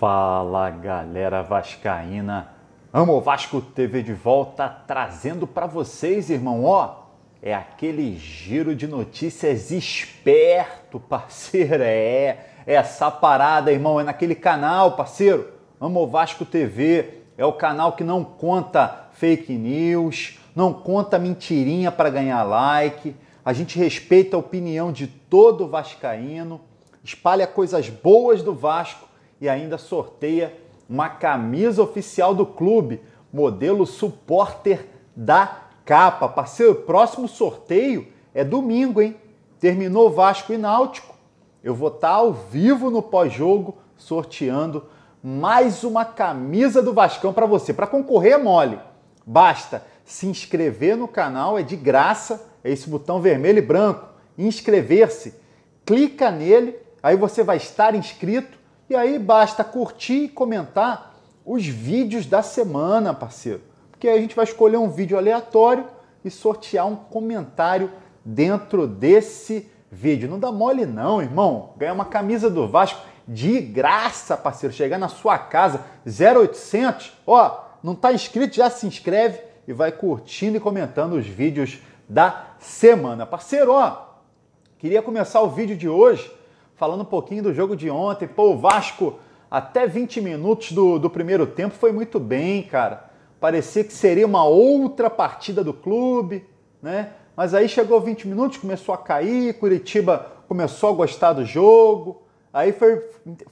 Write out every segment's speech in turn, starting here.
Fala galera vascaína, amo Vasco TV de volta trazendo para vocês, irmão, ó, é aquele giro de notícias esperto, parceiro, é, é essa parada, irmão, é naquele canal, parceiro, amo Vasco TV, é o canal que não conta fake news, não conta mentirinha para ganhar like, a gente respeita a opinião de todo vascaíno, espalha coisas boas do Vasco e ainda sorteia uma camisa oficial do clube, modelo supporter da capa. Parceiro, o próximo sorteio é domingo, hein? Terminou Vasco e Náutico. Eu vou estar tá ao vivo no pós-jogo sorteando mais uma camisa do Vascão para você. Para concorrer é mole. Basta se inscrever no canal, é de graça, é esse botão vermelho e branco, inscrever-se. Clica nele, aí você vai estar inscrito e aí basta curtir e comentar os vídeos da semana, parceiro. Porque aí a gente vai escolher um vídeo aleatório e sortear um comentário dentro desse vídeo. Não dá mole não, irmão. Ganhar uma camisa do Vasco de graça, parceiro. Chegar na sua casa, 0800, ó, não tá inscrito, já se inscreve e vai curtindo e comentando os vídeos da semana. Parceiro, ó, queria começar o vídeo de hoje falando um pouquinho do jogo de ontem. Pô, o Vasco, até 20 minutos do, do primeiro tempo, foi muito bem, cara. Parecia que seria uma outra partida do clube, né? Mas aí chegou 20 minutos, começou a cair, Curitiba começou a gostar do jogo. Aí foi,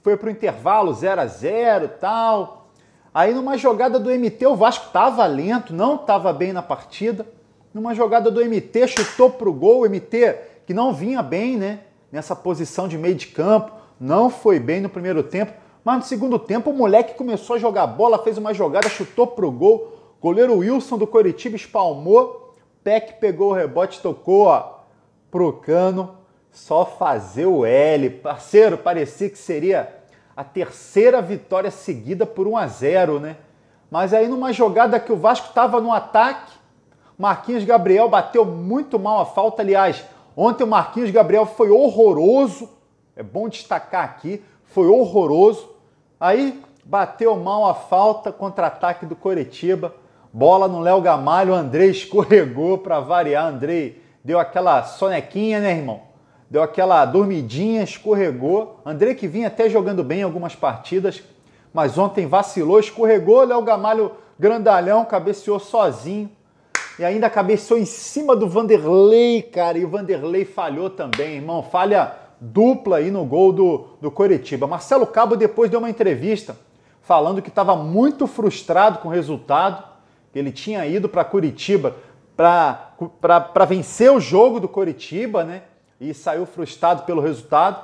foi pro intervalo 0 a 0 tal. Aí numa jogada do MT, o Vasco tava lento, não tava bem na partida. Numa jogada do MT, chutou pro gol, o MT que não vinha bem, né? nessa posição de meio de campo, não foi bem no primeiro tempo, mas no segundo tempo o moleque começou a jogar bola, fez uma jogada, chutou pro gol. Goleiro Wilson do Coritiba espalmou, Peck pegou o rebote, tocou ó, pro cano, só fazer o L. Parceiro, parecia que seria a terceira vitória seguida por 1 a 0, né? Mas aí numa jogada que o Vasco estava no ataque, Marquinhos Gabriel bateu muito mal a falta, aliás, Ontem o Marquinhos Gabriel foi horroroso, é bom destacar aqui, foi horroroso. Aí bateu mal a falta, contra-ataque do Coritiba, bola no Léo Gamalho, o André escorregou para variar, André deu aquela sonequinha, né, irmão? Deu aquela dormidinha, escorregou. André que vinha até jogando bem em algumas partidas, mas ontem vacilou, escorregou, Léo Gamalho grandalhão, cabeceou sozinho. E ainda cabeçou em cima do Vanderlei, cara. E o Vanderlei falhou também, irmão. Falha dupla aí no gol do, do Coritiba. Marcelo Cabo depois deu uma entrevista falando que estava muito frustrado com o resultado, que ele tinha ido para Curitiba para vencer o jogo do Coritiba, né? E saiu frustrado pelo resultado.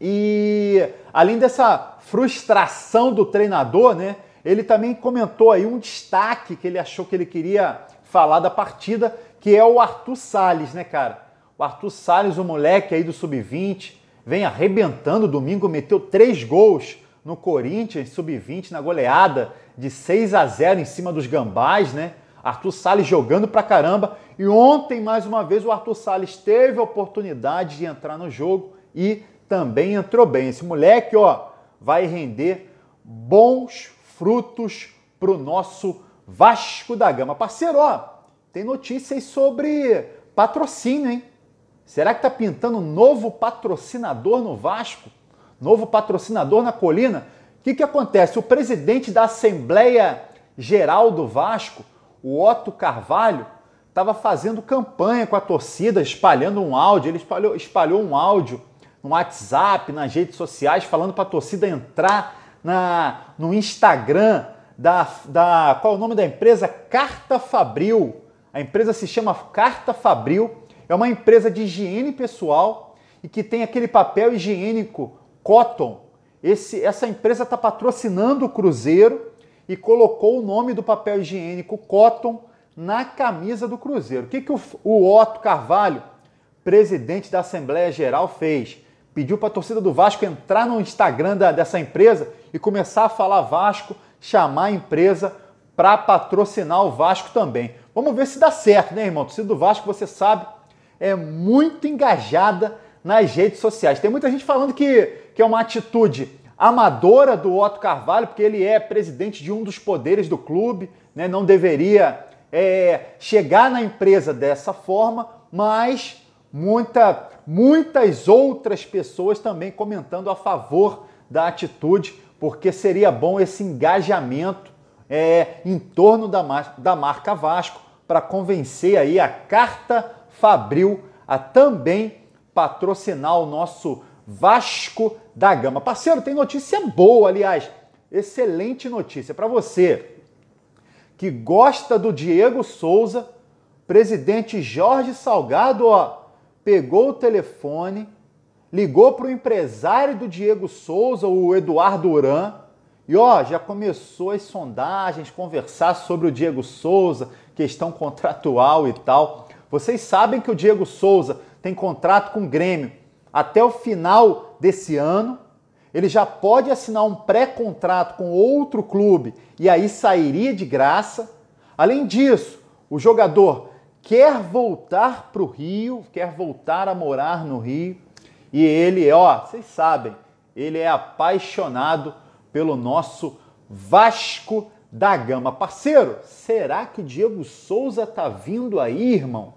E além dessa frustração do treinador, né? Ele também comentou aí um destaque que ele achou que ele queria falar da partida, que é o Arthur Salles, né, cara? O Arthur Salles, o moleque aí do sub-20, vem arrebentando. Domingo meteu três gols no Corinthians, sub-20, na goleada de 6 a 0 em cima dos Gambás, né? Arthur Salles jogando pra caramba. E ontem, mais uma vez, o Arthur Salles teve a oportunidade de entrar no jogo e também entrou bem. Esse moleque, ó, vai render bons frutos pro nosso Vasco da Gama. Parceiro, ó, tem notícias sobre patrocínio, hein? Será que tá pintando novo patrocinador no Vasco? Novo patrocinador na Colina? O que, que acontece? O presidente da Assembleia Geral do Vasco, o Otto Carvalho, estava fazendo campanha com a torcida, espalhando um áudio. Ele espalhou, espalhou um áudio no WhatsApp, nas redes sociais, falando para a torcida entrar na, no Instagram da, da qual é o nome da empresa? Carta Fabril. A empresa se chama Carta Fabril, é uma empresa de higiene pessoal e que tem aquele papel higiênico Cotton. Esse, essa empresa está patrocinando o Cruzeiro e colocou o nome do papel higiênico Cotton na camisa do Cruzeiro. O que, que o, o Otto Carvalho, presidente da Assembleia Geral, fez? Pediu para a torcida do Vasco entrar no Instagram da, dessa empresa e começar a falar Vasco, chamar a empresa para patrocinar o Vasco também. Vamos ver se dá certo, né, irmão? A torcida do Vasco, você sabe, é muito engajada nas redes sociais. Tem muita gente falando que, que é uma atitude amadora do Otto Carvalho, porque ele é presidente de um dos poderes do clube, né? não deveria é, chegar na empresa dessa forma, mas muita, muitas outras pessoas também comentando a favor da atitude porque seria bom esse engajamento é, em torno da, da marca Vasco para convencer aí a Carta Fabril a também patrocinar o nosso Vasco da Gama. Parceiro, tem notícia boa, aliás, excelente notícia para você que gosta do Diego Souza, presidente Jorge Salgado, ó, pegou o telefone ligou para o empresário do Diego Souza, o Eduardo Uran, e ó, já começou as sondagens, conversar sobre o Diego Souza, questão contratual e tal. Vocês sabem que o Diego Souza tem contrato com o Grêmio até o final desse ano. Ele já pode assinar um pré-contrato com outro clube e aí sairia de graça. Além disso, o jogador quer voltar para o Rio, quer voltar a morar no Rio. E ele, é, ó, vocês sabem, ele é apaixonado pelo nosso Vasco da Gama. Parceiro, será que o Diego Souza tá vindo aí, irmão?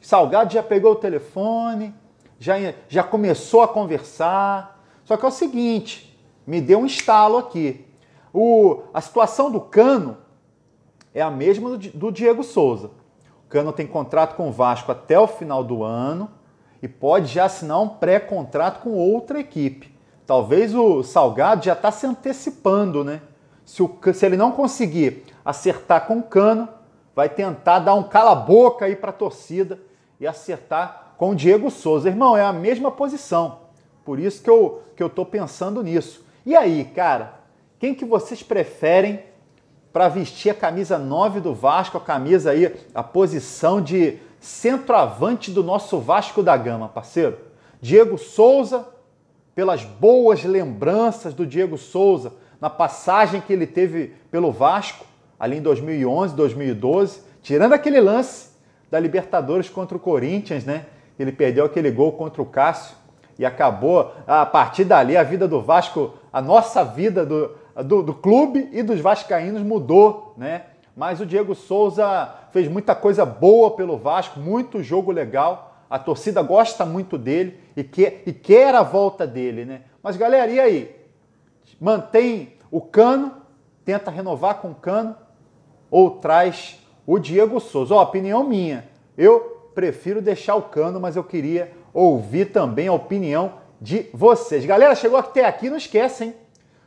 Salgado já pegou o telefone, já, já começou a conversar. Só que é o seguinte, me deu um estalo aqui. O, a situação do Cano é a mesma do, do Diego Souza. O Cano tem contrato com o Vasco até o final do ano e pode já assinar um pré-contrato com outra equipe. Talvez o Salgado já está se antecipando, né? Se, o, se ele não conseguir acertar com o Cano, vai tentar dar um cala-boca aí para a torcida e acertar com o Diego Souza. Irmão, é a mesma posição. Por isso que eu, que eu pensando nisso. E aí, cara, quem que vocês preferem para vestir a camisa 9 do Vasco, a camisa aí, a posição de centroavante do nosso Vasco da Gama, parceiro. Diego Souza, pelas boas lembranças do Diego Souza na passagem que ele teve pelo Vasco, ali em 2011, 2012, tirando aquele lance da Libertadores contra o Corinthians, né? Ele perdeu aquele gol contra o Cássio e acabou, a partir dali, a vida do Vasco, a nossa vida do, do, do clube e dos vascaínos mudou, né? Mas o Diego Souza fez muita coisa boa pelo Vasco, muito jogo legal. A torcida gosta muito dele e quer, e quer a volta dele, né? Mas galera, e aí? Mantém o cano, tenta renovar com o cano ou traz o Diego Souza? Ó, opinião minha. Eu prefiro deixar o cano, mas eu queria ouvir também a opinião de vocês. Galera, chegou até aqui, não esquece, hein?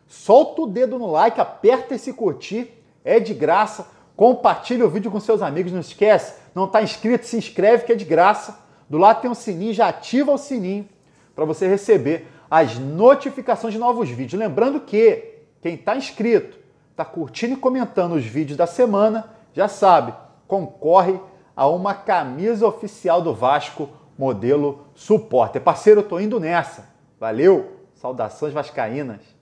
Solta o dedo no like, aperta esse curtir, é de graça. Compartilhe o vídeo com seus amigos, não esquece. Não está inscrito, se inscreve que é de graça. Do lado tem um sininho, já ativa o sininho para você receber as notificações de novos vídeos. Lembrando que quem está inscrito, está curtindo e comentando os vídeos da semana, já sabe, concorre a uma camisa oficial do Vasco modelo Supporter. Parceiro, eu tô indo nessa. Valeu! Saudações vascaínas.